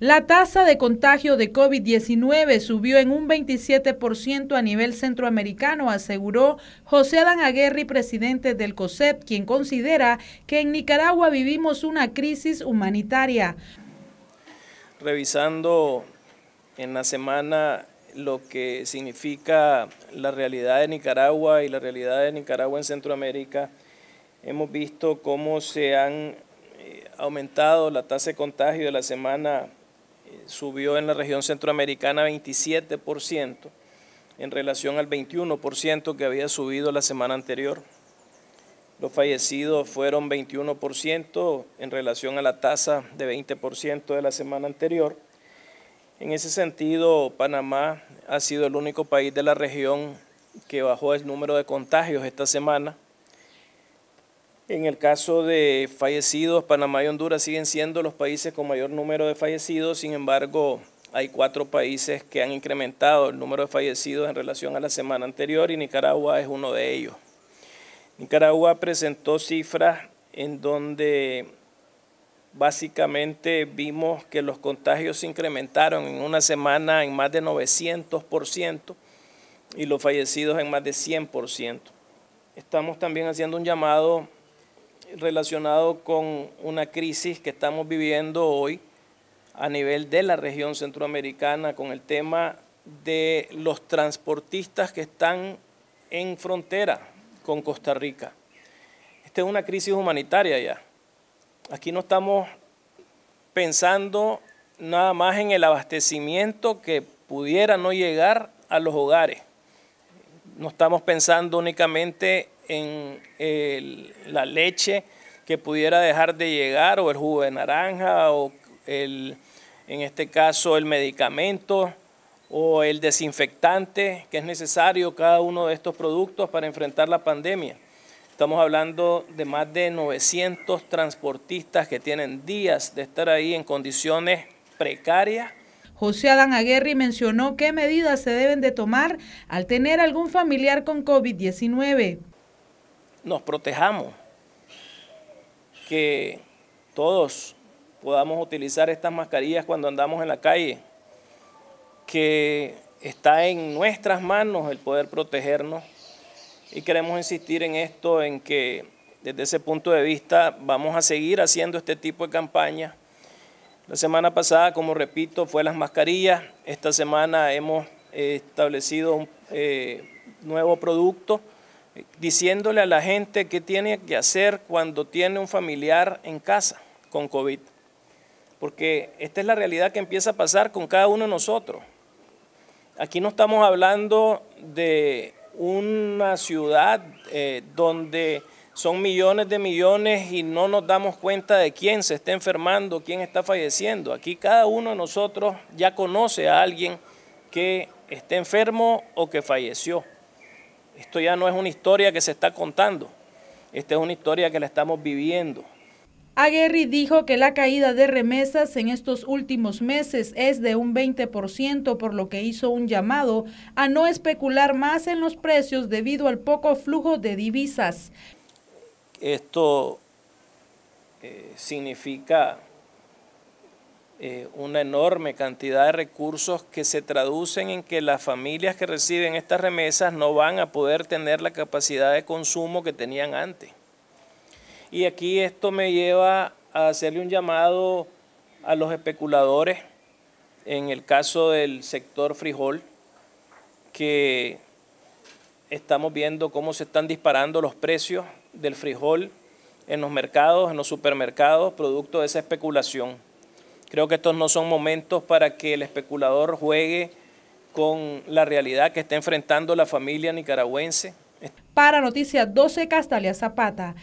La tasa de contagio de COVID-19 subió en un 27% a nivel centroamericano, aseguró José Adán Aguerri, presidente del COSEP, quien considera que en Nicaragua vivimos una crisis humanitaria. Revisando en la semana lo que significa la realidad de Nicaragua y la realidad de Nicaragua en Centroamérica, hemos visto cómo se han eh, aumentado la tasa de contagio de la semana subió en la región centroamericana 27% en relación al 21% que había subido la semana anterior. Los fallecidos fueron 21% en relación a la tasa de 20% de la semana anterior. En ese sentido, Panamá ha sido el único país de la región que bajó el número de contagios esta semana en el caso de fallecidos, Panamá y Honduras siguen siendo los países con mayor número de fallecidos, sin embargo, hay cuatro países que han incrementado el número de fallecidos en relación a la semana anterior y Nicaragua es uno de ellos. Nicaragua presentó cifras en donde básicamente vimos que los contagios se incrementaron en una semana en más de 900% y los fallecidos en más de 100%. Estamos también haciendo un llamado relacionado con una crisis que estamos viviendo hoy a nivel de la región centroamericana con el tema de los transportistas que están en frontera con Costa Rica. Esta es una crisis humanitaria ya. Aquí no estamos pensando nada más en el abastecimiento que pudiera no llegar a los hogares no estamos pensando únicamente en la leche que pudiera dejar de llegar o el jugo de naranja o en este caso el medicamento o el desinfectante que es necesario cada uno de estos productos para enfrentar la pandemia. Estamos hablando de más de 900 transportistas que tienen días de estar ahí en condiciones precarias José Adán Aguerri mencionó qué medidas se deben de tomar al tener algún familiar con COVID-19. Nos protejamos, que todos podamos utilizar estas mascarillas cuando andamos en la calle, que está en nuestras manos el poder protegernos y queremos insistir en esto, en que desde ese punto de vista vamos a seguir haciendo este tipo de campañas la semana pasada, como repito, fue las mascarillas. Esta semana hemos eh, establecido un eh, nuevo producto eh, diciéndole a la gente qué tiene que hacer cuando tiene un familiar en casa con COVID. Porque esta es la realidad que empieza a pasar con cada uno de nosotros. Aquí no estamos hablando de una ciudad donde son millones de millones y no nos damos cuenta de quién se está enfermando, quién está falleciendo. Aquí cada uno de nosotros ya conoce a alguien que está enfermo o que falleció. Esto ya no es una historia que se está contando, esta es una historia que la estamos viviendo. Aguerri dijo que la caída de remesas en estos últimos meses es de un 20%, por lo que hizo un llamado a no especular más en los precios debido al poco flujo de divisas. Esto eh, significa eh, una enorme cantidad de recursos que se traducen en que las familias que reciben estas remesas no van a poder tener la capacidad de consumo que tenían antes. Y aquí esto me lleva a hacerle un llamado a los especuladores, en el caso del sector frijol, que estamos viendo cómo se están disparando los precios del frijol en los mercados, en los supermercados, producto de esa especulación. Creo que estos no son momentos para que el especulador juegue con la realidad que está enfrentando la familia nicaragüense. Para Noticias 12, Castalia Zapata.